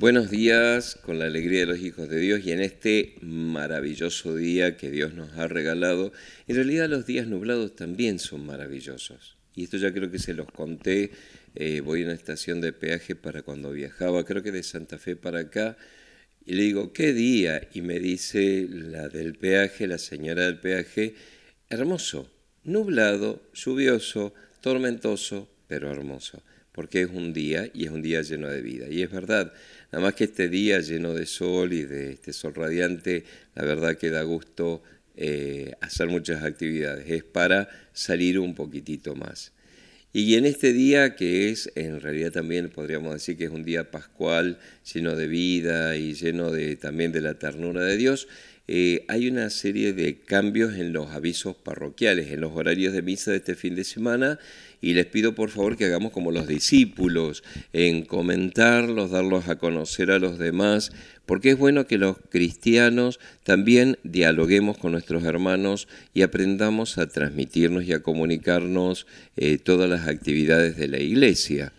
Buenos días con la alegría de los hijos de Dios y en este maravilloso día que Dios nos ha regalado, en realidad los días nublados también son maravillosos. Y esto ya creo que se los conté, eh, voy a una estación de peaje para cuando viajaba, creo que de Santa Fe para acá, y le digo, ¿qué día? Y me dice la del peaje, la señora del peaje, hermoso, nublado, lluvioso, tormentoso, pero hermoso porque es un día y es un día lleno de vida. Y es verdad, nada más que este día lleno de sol y de este sol radiante, la verdad que da gusto eh, hacer muchas actividades, es para salir un poquitito más. Y en este día que es, en realidad también podríamos decir que es un día pascual, lleno de vida y lleno de, también de la ternura de Dios, eh, hay una serie de cambios en los avisos parroquiales, en los horarios de misa de este fin de semana y les pido por favor que hagamos como los discípulos, en comentarlos, darlos a conocer a los demás, porque es bueno que los cristianos también dialoguemos con nuestros hermanos y aprendamos a transmitirnos y a comunicarnos eh, todas las actividades de la iglesia.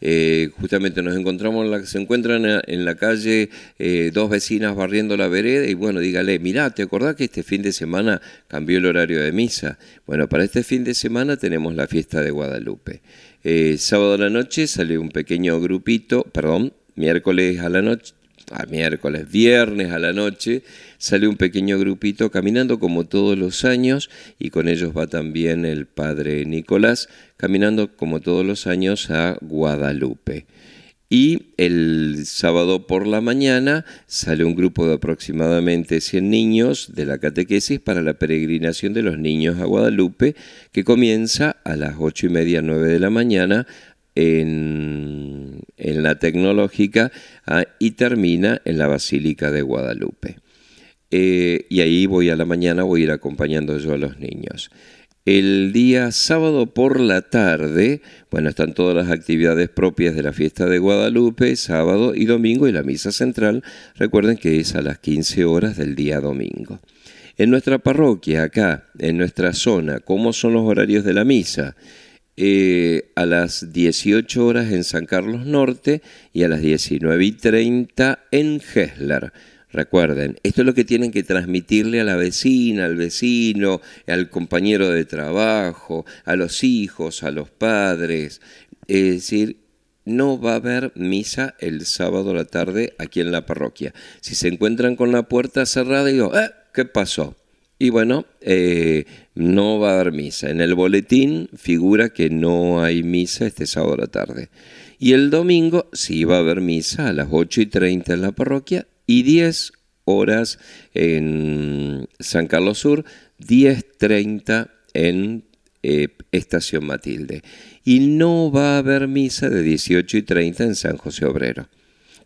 Eh, justamente nos encontramos, en la, se encuentran en la calle eh, dos vecinas barriendo la vereda y bueno, dígale, mirá, ¿te acordás que este fin de semana cambió el horario de misa? Bueno, para este fin de semana tenemos la fiesta de Guadalupe. Eh, sábado a la noche sale un pequeño grupito, perdón, miércoles a la noche, a miércoles, viernes a la noche, sale un pequeño grupito caminando como todos los años y con ellos va también el padre Nicolás caminando como todos los años a Guadalupe. Y el sábado por la mañana sale un grupo de aproximadamente 100 niños de la catequesis para la peregrinación de los niños a Guadalupe, que comienza a las 8 y media, 9 de la mañana en en la tecnológica ah, y termina en la Basílica de Guadalupe. Eh, y ahí voy a la mañana, voy a ir acompañando yo a los niños. El día sábado por la tarde, bueno, están todas las actividades propias de la fiesta de Guadalupe, sábado y domingo y la misa central, recuerden que es a las 15 horas del día domingo. En nuestra parroquia, acá, en nuestra zona, ¿cómo son los horarios de la misa? Eh, a las 18 horas en San Carlos Norte y a las 19 y 30 en Gesler. Recuerden, esto es lo que tienen que transmitirle a la vecina, al vecino, al compañero de trabajo, a los hijos, a los padres. Es decir, no va a haber misa el sábado a la tarde aquí en la parroquia. Si se encuentran con la puerta cerrada, digo, eh, ¿qué pasó? Y bueno, eh, no va a haber misa. En el boletín figura que no hay misa este sábado a la tarde. Y el domingo sí va a haber misa a las 8 y 30 en la parroquia y 10 horas en San Carlos Sur, 10.30 en eh, Estación Matilde. Y no va a haber misa de 18 y 30 en San José Obrero.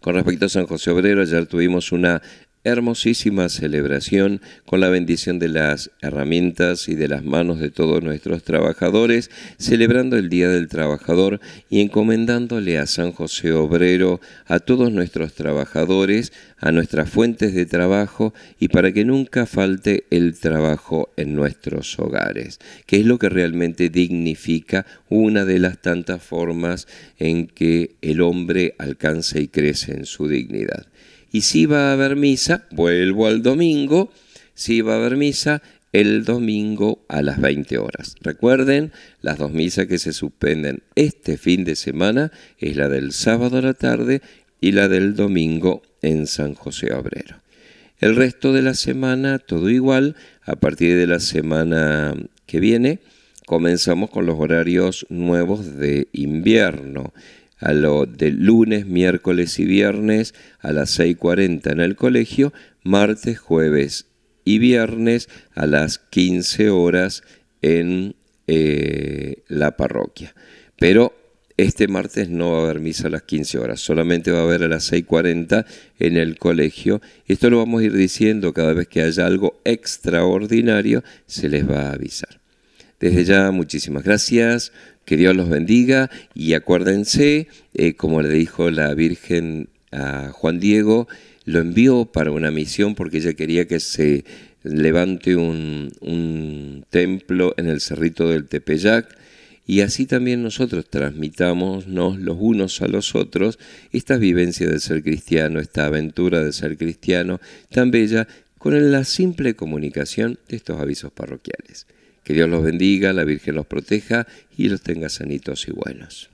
Con respecto a San José Obrero, ayer tuvimos una hermosísima celebración con la bendición de las herramientas y de las manos de todos nuestros trabajadores, celebrando el Día del Trabajador y encomendándole a San José Obrero, a todos nuestros trabajadores, a nuestras fuentes de trabajo y para que nunca falte el trabajo en nuestros hogares, que es lo que realmente dignifica una de las tantas formas en que el hombre alcanza y crece en su dignidad y si va a haber misa, vuelvo al domingo, si va a haber misa, el domingo a las 20 horas. Recuerden, las dos misas que se suspenden este fin de semana es la del sábado a la tarde y la del domingo en San José Obrero. El resto de la semana, todo igual, a partir de la semana que viene, comenzamos con los horarios nuevos de invierno a lo de lunes, miércoles y viernes a las 6.40 en el colegio, martes, jueves y viernes a las 15 horas en eh, la parroquia. Pero este martes no va a haber misa a las 15 horas, solamente va a haber a las 6.40 en el colegio. Esto lo vamos a ir diciendo cada vez que haya algo extraordinario, se les va a avisar. Desde ya, muchísimas gracias que Dios los bendiga y acuérdense, eh, como le dijo la Virgen a Juan Diego, lo envió para una misión porque ella quería que se levante un, templo en el cerrito del Tepeyac y así también nosotros transmitámonos los unos a los otros esta vivencia de ser cristiano, esta aventura de ser cristiano tan bella con la simple comunicación de estos avisos parroquiales. Que Dios los bendiga, la Virgen los proteja y los tenga sanitos y buenos.